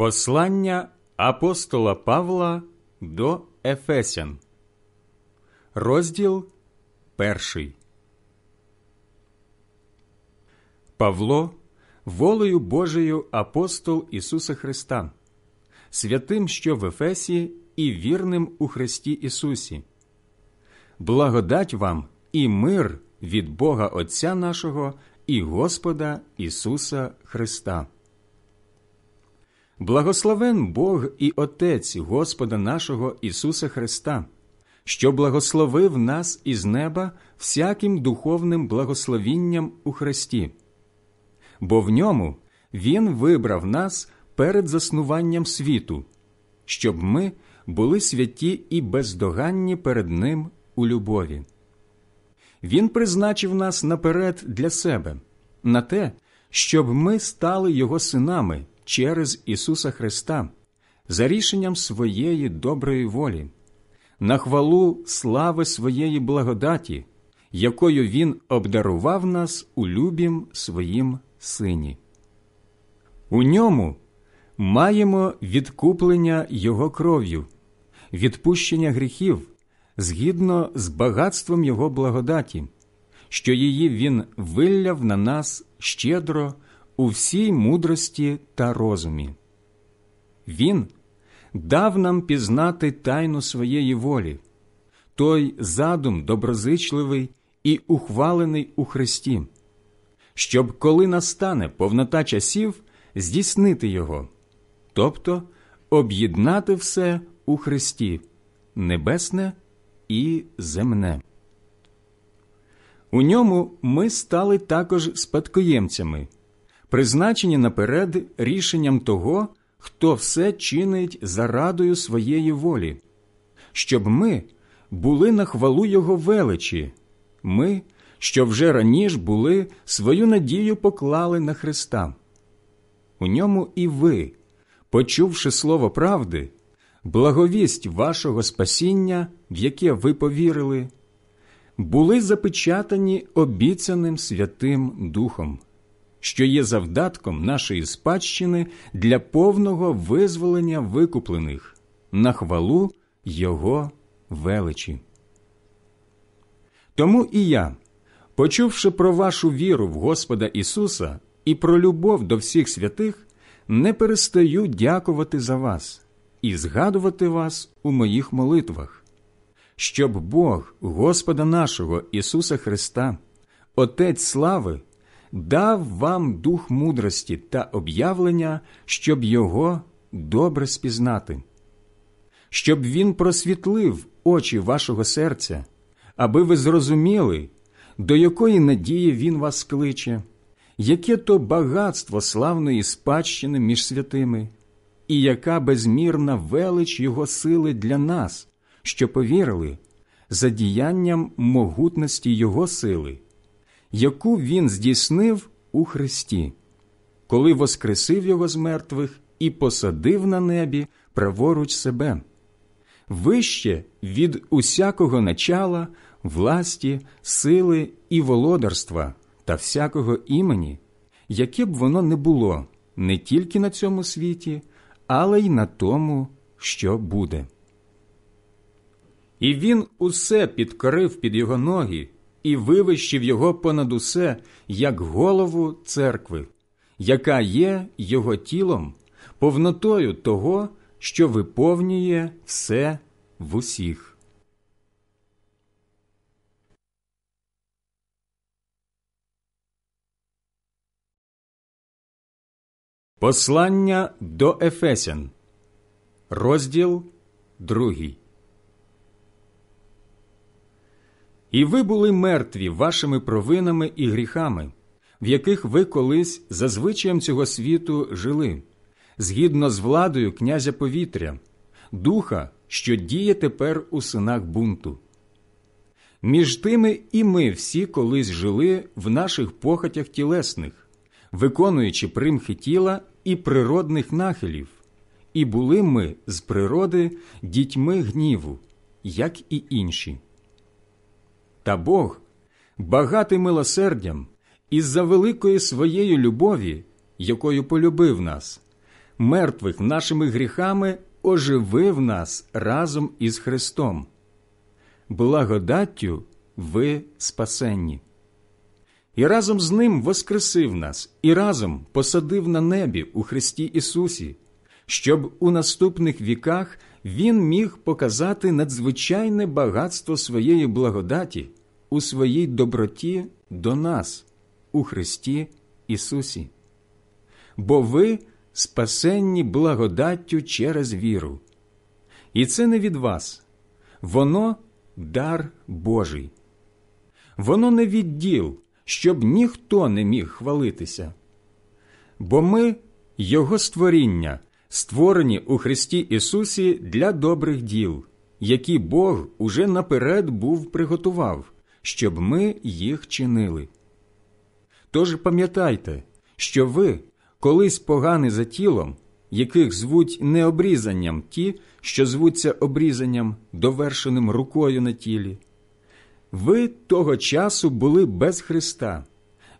Послання апостола Павла до Ефесян, розділ перший. Павло, волею Божою апостол Ісуса Христа, святим, що в Ефесі, і вірним у Христі Ісусі. Благодать вам і мир від Бога Отця нашого і Господа Ісуса Христа. Благословен Бог і Отець Господа нашого Ісуса Христа, що благословив нас із неба всяким духовним благословінням у Христі, бо в ньому Він вибрав нас перед заснуванням світу, щоб ми були святі і бездоганні перед Ним у любові. Він призначив нас наперед для себе, на те, щоб ми стали Його синами через Ісуса Христа за рішенням своєї доброї волі, на хвалу слави своєї благодаті, якою Він обдарував нас у любім своїм сині. У ньому маємо відкуплення Його кров'ю, відпущення гріхів згідно з багатством Його благодаті, що її Він вилляв на нас щедро у всій мудрості та розумі. Він дав нам пізнати тайну своєї волі, той задум доброзичливий і ухвалений у Христі, щоб, коли настане повнота часів, здійснити його, тобто об'єднати все у Христі, небесне і земне. У ньому ми стали також спадкоємцями призначені наперед рішенням того, хто все чинить зарадою своєї волі, щоб ми були на хвалу Його величі, ми, що вже раніше були, свою надію поклали на Христа. У ньому і ви, почувши слово правди, благовість вашого спасіння, в яке ви повірили, були запечатані обіцяним Святим Духом що є завдатком нашої спадщини для повного визволення викуплених на хвалу Його величі. Тому і я, почувши про вашу віру в Господа Ісуса і про любов до всіх святих, не перестаю дякувати за вас і згадувати вас у моїх молитвах, щоб Бог Господа нашого Ісуса Христа, Отець слави дав вам дух мудрості та об'явлення, щоб його добре спізнати, щоб він просвітлив очі вашого серця, аби ви зрозуміли, до якої надії він вас кличе, яке то багатство славної спадщини між святими, і яка безмірна велич його сили для нас, що повірили за діянням могутності Його сили яку Він здійснив у Христі, коли воскресив Його з мертвих і посадив на небі праворуч себе, вище від усякого начала, власті, сили і володарства та всякого імені, яке б воно не було не тільки на цьому світі, але й на тому, що буде. І він усе підкорив під його ноги і вивищив його понад усе як голову церкви, яка є його тілом, повнотою того, що виповнює все в усіх. Послання до Ефесян, розділ другий. І ви були мертві вашими провинами і гріхами, в яких ви колись за звичаєм цього світу жили, згідно з владою князя повітря, духа, що діє тепер у синах бунту. Між тими і ми всі колись жили в наших похотях тілесних, виконуючи примхи тіла і природних нахилів, і були ми з природи дітьми гніву, як і інші. Та Бог, багатий милосердям, із за великої своєї любові, якою полюбив нас, мертвих нашими гріхами оживив нас разом із Христом. Благодаттю ви спасенні. І разом з Ним воскресив нас і разом посадив на небі у Христі Ісусі, щоб у наступних віках він міг показати надзвичайне багатство своєї благодаті у своїй доброті до нас, у Христі Ісусі. Бо ви спасенні благодаттю через віру. І це не від вас, воно дар Божий. Воно не відділ, щоб ніхто не міг хвалитися. Бо ми Його створіння створені у Христі Ісусі для добрих діл, які Бог уже наперед був приготував, щоб ми їх чинили. Тож пам'ятайте, що ви колись погани за тілом, яких звуть необрізанням ті, що звуться обрізанням, довершеним рукою на тілі. Ви того часу були без Христа,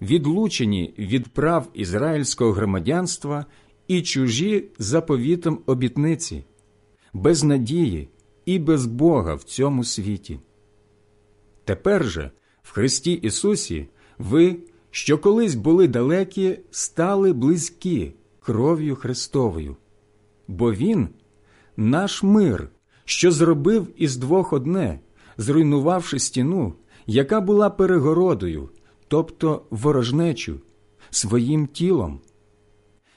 відлучені від прав ізраїльського громадянства і чужі заповітом обітниці, без надії і без Бога в цьому світі. Тепер же в Христі Ісусі ви, що колись були далекі, стали близькі кров'ю Христовою, бо Він наш мир, що зробив із двох одне, зруйнувавши стіну, яка була перегородою, тобто ворожнечу, своїм тілом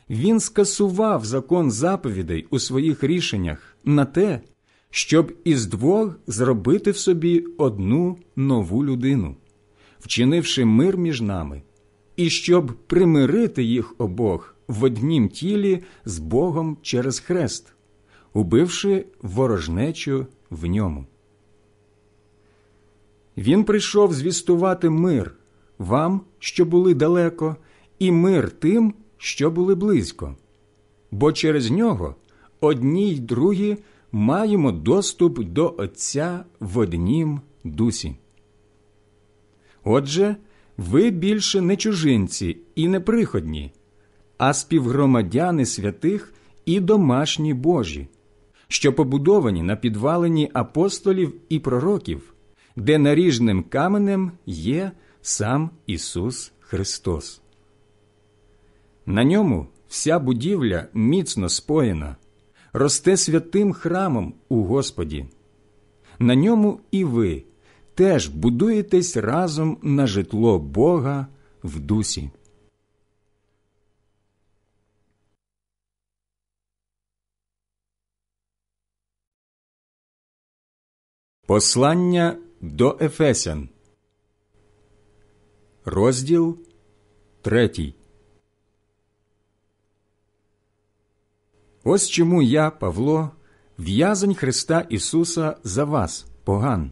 він скасував закон заповідей у своїх рішеннях на те, щоб із двох зробити в собі одну нову людину, вчинивши мир між нами, і щоб примирити їх обох в однім тілі з Богом через хрест, убивши ворожнечу в ньому. Він прийшов звістувати мир вам, що були далеко, і мир тим, що були близько, бо через нього одні й другі маємо доступ до Отця в однім дусі. Отже, ви більше не чужинці і не приходні, а співгромадяни святих і домашні Божі, що побудовані на підвалині апостолів і пророків, де наріжним каменем є сам Ісус Христос. На ньому вся будівля міцно споєна, росте святим храмом у Господі. На ньому і ви теж будуєтесь разом на житло Бога в дусі. Послання до Ефесян, розділ третій. Ось чому я, Павло, в'язень Христа Ісуса за вас, поган.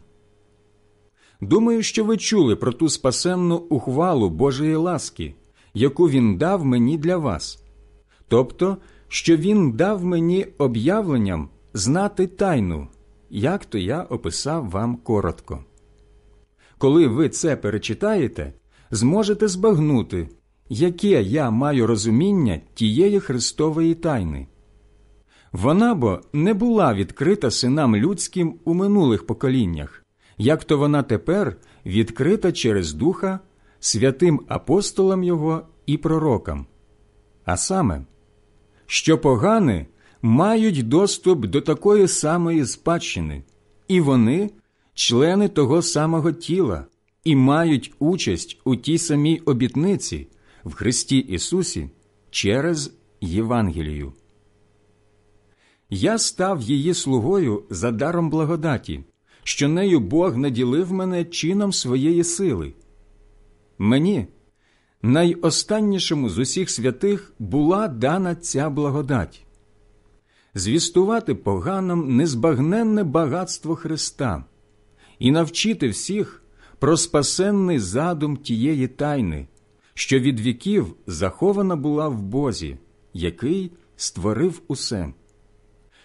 Думаю, що ви чули про ту спасенну ухвалу Божої ласки, яку Він дав мені для вас, тобто, що Він дав мені об'явленням знати тайну, як то я описав вам коротко. Коли ви це перечитаєте, зможете збагнути, яке я маю розуміння тієї Христової тайни. Вона бо не була відкрита синам людським у минулих поколіннях, як то вона тепер відкрита через Духа, святим апостолам Його і пророкам. А саме, що погани мають доступ до такої самої спадщини, і вони члени того самого тіла, і мають участь у тій самій обітниці в Христі Ісусі через Євангелію. Я став її слугою за даром благодаті, що нею Бог наділив мене чином своєї сили. Мені, найостаннішому з усіх святих, була дана ця благодать звістувати поганам незбагненне багатство Христа і навчити всіх про спасенний задум тієї тайни, що від віків захована була в Бозі, який створив усе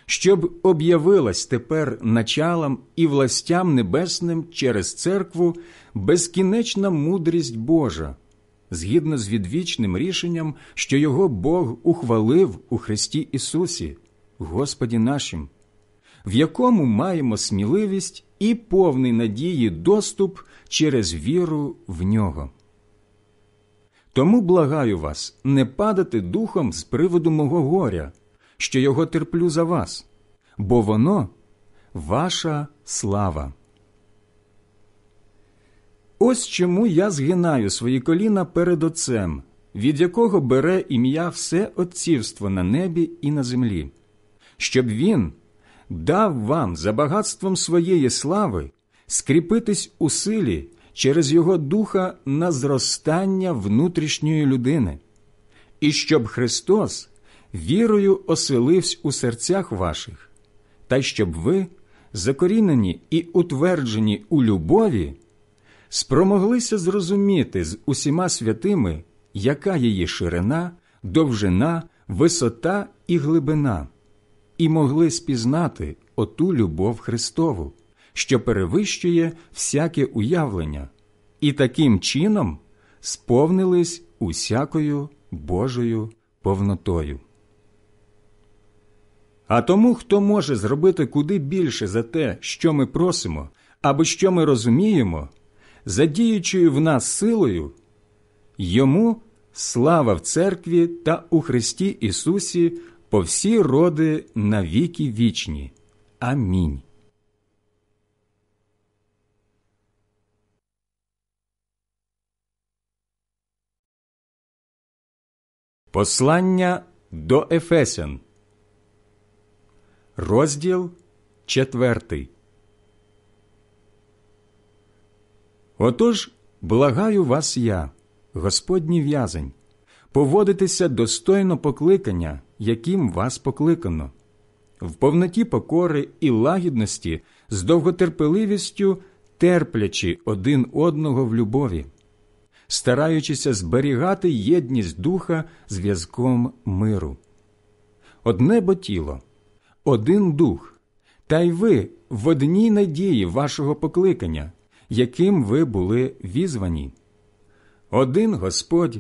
щоб об'явилась тепер началам і властям небесним через церкву безкінечна мудрість Божа, згідно з відвічним рішенням, що його Бог ухвалив у Христі Ісусі, Господі нашим, в якому маємо сміливість і повний надії доступ через віру в нього. Тому благаю вас не падати духом з приводу мого горя що його терплю за вас, бо воно ваша слава. Ось чому я згинаю свої коліна перед Отцем, від якого бере ім'я все отцівство на небі і на землі, щоб він дав вам за багатством своєї слави скріпитись у силі через його духа на зростання внутрішньої людини, і щоб Христос вірою оселивсь у серцях ваших, та щоб ви, закорінені і утверджені у любові, спромоглися зрозуміти з усіма святими, яка її ширина, довжина, висота і глибина, і могли спізнати оту любов Христову, що перевищує всяке уявлення, і таким чином сповнились усякою Божою повнотою. А тому, хто може зробити куди більше за те, що ми просимо або що ми розуміємо, задіючою в нас силою, йому слава в церкві та у Христі Ісусі по всі роди на віки вічні. Амінь. Послання до Ефесян. Розділ четвертий. Отож благаю вас я, Господній в'язень, поводитися достойно покликання, яким вас покликано, в повноті покори і лагідності, з довготерпеливістю терплячи один одного в любові, стараючися зберігати єдність духа зв'язком миру. Одне бо тіло один дух, та й ви в одній надії вашого покликання, яким ви були візвані. Один Господь,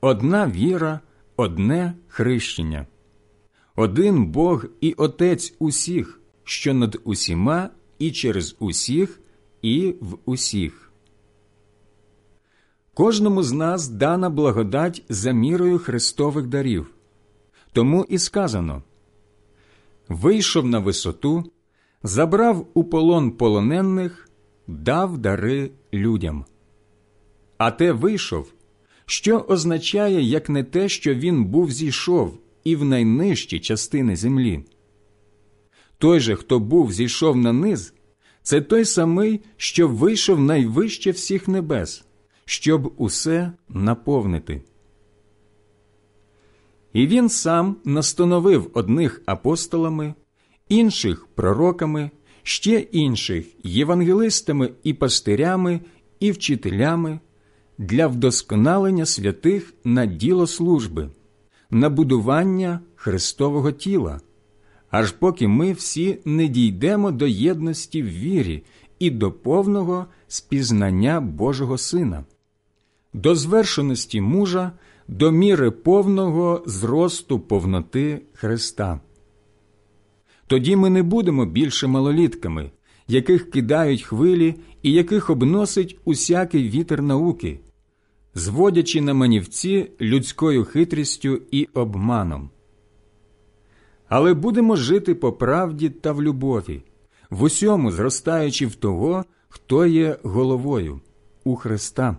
одна віра, одне хрещення, один Бог і Отець усіх, що над усіма і через усіх, і в усіх. Кожному з нас дана благодать за мірою Христових дарів. Тому і сказано вийшов на висоту, забрав у полон полонених, дав дари людям. А те вийшов, що означає, як не те, що він був зійшов і в найнижчі частини землі. Той же, хто був зійшов на низ, це той самий, що вийшов найвище всіх небес, щоб усе наповнити. І він сам настановив одних апостолами, інших пророками, ще інших євангелистами і пастирями, і вчителями для вдосконалення святих на діло служби, на будування Христового тіла, аж поки ми всі не дійдемо до єдності в вірі і до повного спізнання Божого Сина, до звершеності мужа до міри повного зросту повноти Христа. Тоді ми не будемо більше малолітками, яких кидають хвилі і яких обносить усякий вітер науки, зводячи на манівці людською хитрістю і обманом. Але будемо жити по правді та в любові, в усьому зростаючи в того, хто є головою у Христа.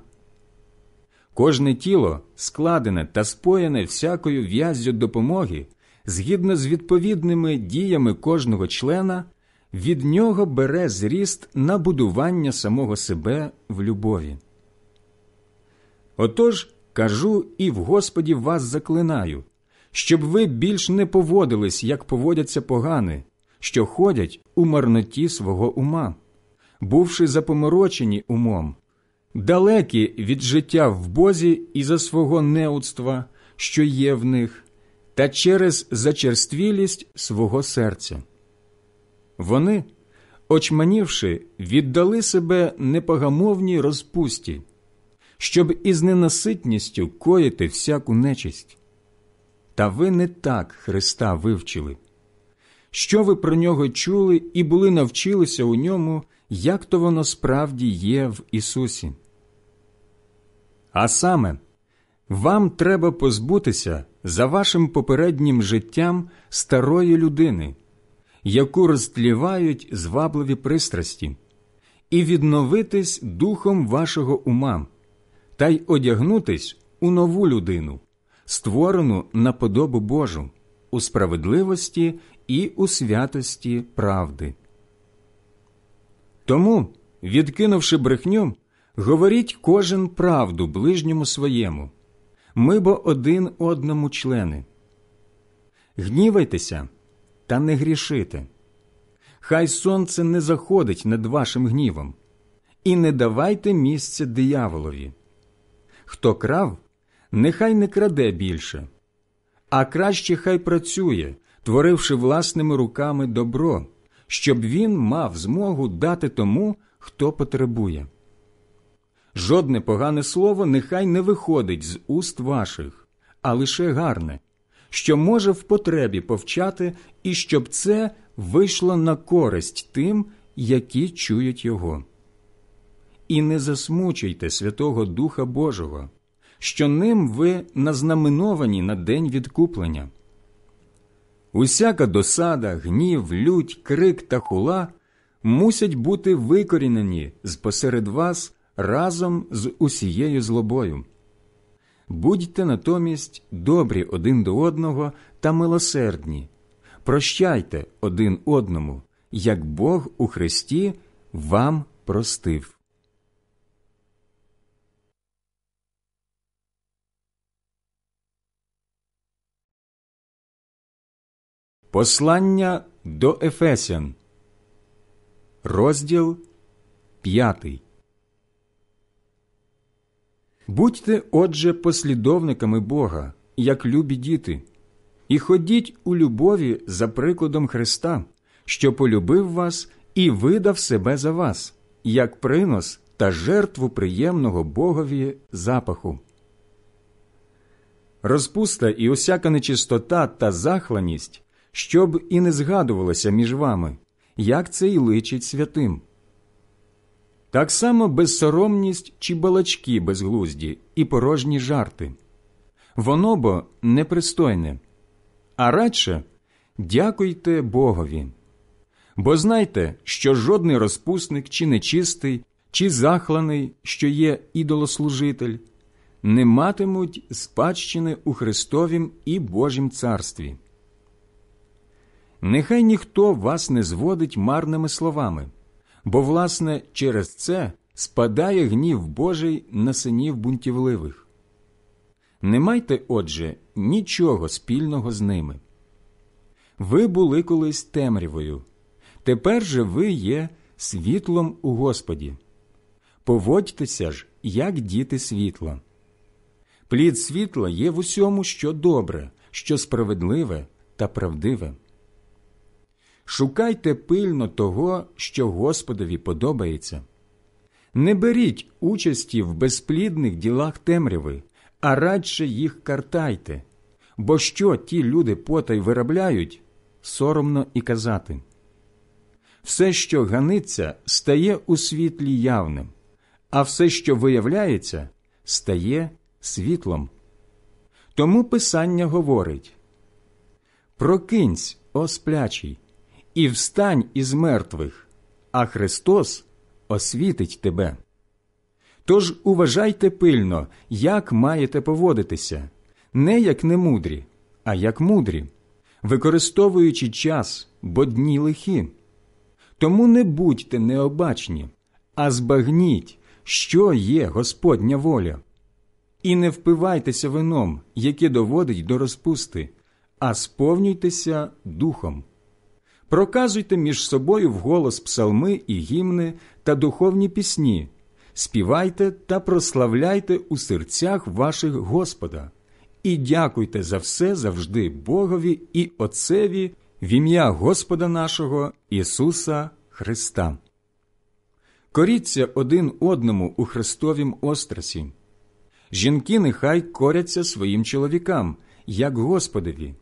Кожне тіло складене та споєне всякою в'яздю допомоги, згідно з відповідними діями кожного члена, від нього бере зріст на будування самого себе в любові. Отож кажу і в Господі вас заклинаю, щоб ви більш не поводились, як поводяться погани, що ходять у марноті свого ума, бувши запоморочені умом далекі від життя в Бозі і за свого неудства, що є в них, та через зачерствілість свого серця. Вони, очманівши, віддали себе непогамовній розпусті, щоб із ненаситністю коїти всяку нечисть. Та ви не так Христа вивчили. Що ви про нього чули і були навчилися у ньому, як то воно справді є в Ісусі. А саме, вам треба позбутися за вашим попереднім життям старої людини, яку розтлівають звабливі пристрасті, і відновитись духом вашого ума, та й одягнутись у нову людину, створену на подобу Божу, у справедливості і у святості правди. Тому, відкинувши брехню. Говоріть кожен правду ближньому своєму, ми бо один одному члени. Гнівайтеся та не грішите. Хай сонце не заходить над вашим гнівом, і не давайте місця дияволові. Хто крав, нехай не краде більше, а краще хай працює, творивши власними руками добро, щоб він мав змогу дати тому, хто потребує. Жодне погане слово нехай не виходить з уст ваших, а лише гарне, що може в потребі повчати, і щоб це вийшло на користь тим, які чують Його. І не засмучуйте Святого Духа Божого, що ним ви назнаменовані на день відкуплення. Усяка досада, гнів, лють, крик та хула мусять бути викорінені з посеред вас разом з усією злобою. Будьте натомість добрі один до одного та милосердні, прощайте один одному, як Бог у Христі вам простив. Послання до Ефесян, розділ п'ятий. Будьте, отже, послідовниками Бога, як любі діти, і ходіть у любові за прикладом Христа, що полюбив вас і видав себе за вас, як принос та жертву приємного Богові запаху. Розпуста і усяка нечистота та захланість, щоб і не згадувалося між вами, як це й личить святим так само безсоромність чи балачки безглузді і порожні жарти. Воно бо непристойне, а радше дякуйте Богові. Бо знайте, що жодний розпусник, чи нечистий, чи захланий, що є ідолослужитель, не матимуть спадщини у Христовім і Божім царстві. Нехай ніхто вас не зводить марними словами бо, власне, через це спадає гнів Божий на синів бунтівливих. Не майте, отже, нічого спільного з ними. Ви були колись темрявою, тепер же ви є світлом у Господі. Поводьтеся ж, як діти світла. Плід світла є в усьому, що добре, що справедливе та правдиве шукайте пильно того, що Господові подобається. Не беріть участі в безплідних ділах темряви, а радше їх картайте, бо що ті люди потай виробляють, соромно і казати. Все, що ганиться, стає у світлі явним, а все, що виявляється, стає світлом. Тому Писання говорить Прокинься, о сплячий, і встань із мертвих, а Христос освітить тебе. Тож уважайте пильно, як маєте поводитися, не як немудрі, а як мудрі, використовуючи час, бо дні лихі. Тому не будьте необачні, а збагніть, що є Господня воля. І не впивайтеся вином, яке доводить до розпусти, а сповнюйтеся духом проказуйте між собою в голос псалми і гімни та духовні пісні, співайте та прославляйте у серцях ваших Господа, і дякуйте за все завжди Богові і Отцеві в ім'я Господа нашого Ісуса Христа. Коріться один одному у Христовім острасі. Жінки нехай коряться своїм чоловікам, як Господові,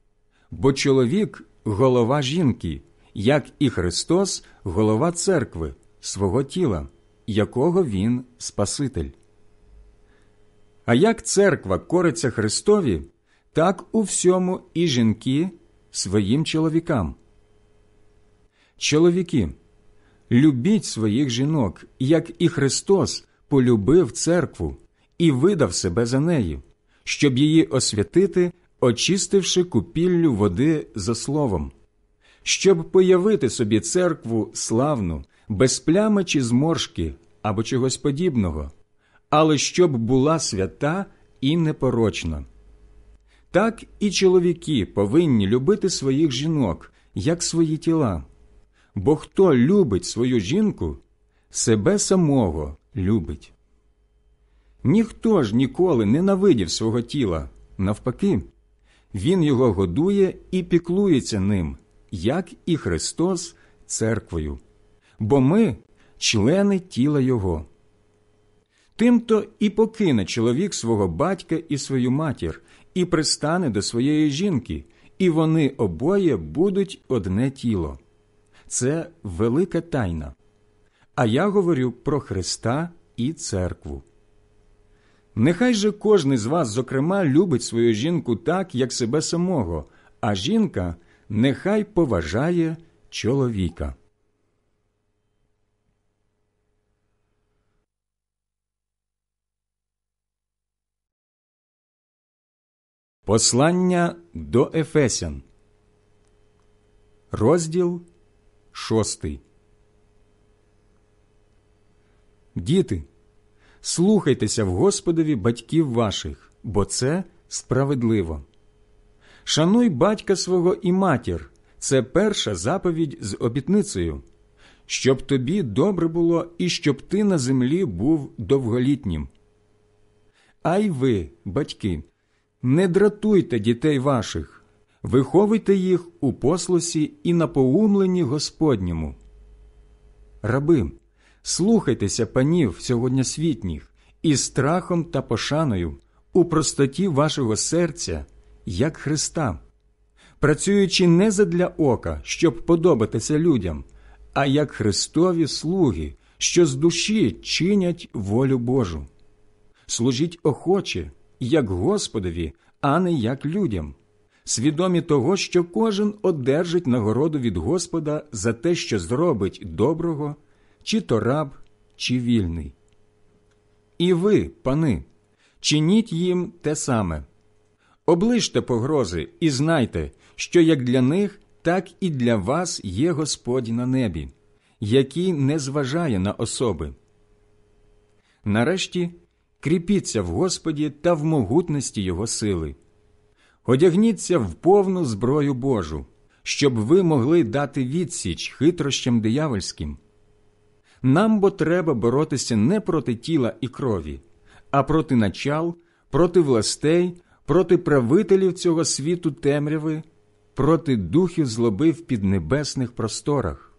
бо чоловік голова жінки, як і Христос, голова церкви, свого тіла, якого Він Спаситель. А як церква кориться Христові, так у всьому і жінки своїм чоловікам. Чоловіки, любіть своїх жінок, як і Христос полюбив церкву і видав себе за неї, щоб її освятити, очистивши купіллю води за словом щоб появити собі церкву славну, без плями чи зморшки або чогось подібного, але щоб була свята і непорочна. Так і чоловіки повинні любити своїх жінок, як свої тіла, бо хто любить свою жінку, себе самого любить. Ніхто ж ніколи ненавидів свого тіла, навпаки, він його годує і піклується ним як і Христос церквою, бо ми члени тіла Його. Тимто і покине чоловік свого батька і свою матір, і пристане до своєї жінки, і вони обоє будуть одне тіло. Це велика тайна. А я говорю про Христа і церкву. Нехай же кожен з вас, зокрема, любить свою жінку так, як себе самого, а жінка нехай поважає чоловіка. Послання до Ефесян, розділ шостий Діти, слухайтеся в Господові батьків ваших, бо це справедливо. Шануй батька свого і матір це перша заповідь з обітницею, щоб тобі добре було і щоб ти на землі був довголітнім. А й ви, батьки, не дратуйте дітей ваших, виховуйте їх у послусі і на поумленні Господньому. Раби, слухайтеся панів сьогоднішніх і страхом та пошаною у простоті вашого серця як Христа, працюючи не задля ока, щоб подобатися людям, а як Христові слуги, що з душі чинять волю Божу. Служіть охоче, як Господові, а не як людям, свідомі того, що кожен одержить нагороду від Господа за те, що зробить доброго, чи то раб, чи вільний. І ви, пани, чиніть їм те саме. Оближте погрози і знайте, що як для них, так і для вас є Господь на небі, який не зважає на особи. Нарешті кріпіться в Господі та в могутності Його сили. Одягніться в повну зброю Божу, щоб ви могли дати відсіч хитрощам диявольським. Нам бо треба боротися не проти тіла і крові, а проти начал, проти властей проти правителів цього світу темряви, проти духів злоби в піднебесних просторах.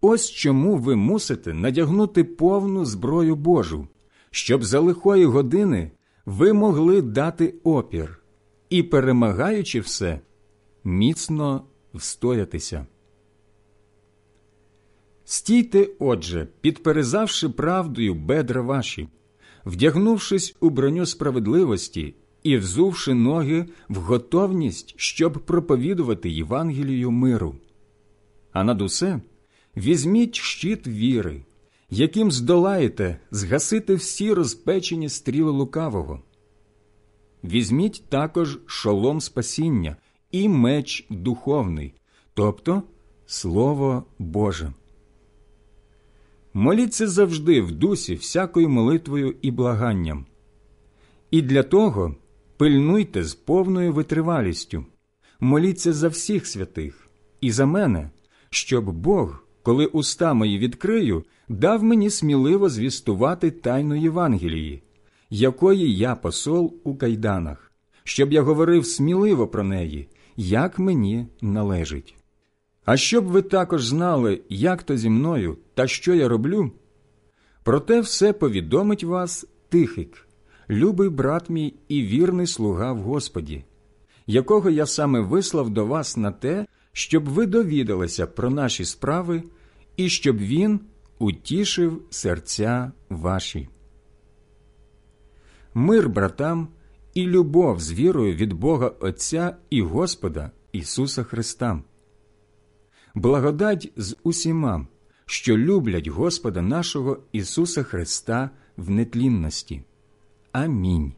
Ось чому ви мусите надягнути повну зброю Божу, щоб за лихої години ви могли дати опір і, перемагаючи все, міцно встоятися. Стійте, отже, підперезавши правдою бедра ваші, вдягнувшись у броню справедливості і, взувши ноги в готовність, щоб проповідувати Євангелію миру. А над усе візьміть щит віри, яким здолаєте згасити всі розпечені стріли лукавого. Візьміть також шолом спасіння і меч духовний, тобто Слово Боже. Моліться завжди в дусі всякою молитвою і благанням. І для того пильнуйте з повною витривалістю, моліться за всіх святих і за мене, щоб Бог, коли уста мої відкрию, дав мені сміливо звістувати тайну Євангелії, якої я посол у кайданах, щоб я говорив сміливо про неї, як мені належить. А щоб ви також знали, як то зі мною та що я роблю, Проте все повідомить вас Тихик любий брат мій і вірний слуга в Господі, якого я саме вислав до вас на те, щоб ви довідалися про наші справи і щоб він утішив серця ваші. Мир братам і любов з вірою від Бога Отця і Господа Ісуса Христа. Благодать з усіма, що люблять Господа нашого Ісуса Христа в нетлінності. Аминь.